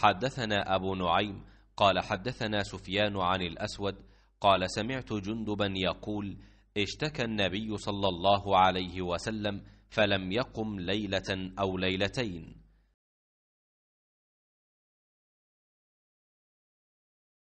حدثنا أبو نعيم قال حدثنا سفيان عن الأسود قال سمعت جندبا يقول اشتكى النبي صلى الله عليه وسلم فلم يقم ليلة أو ليلتين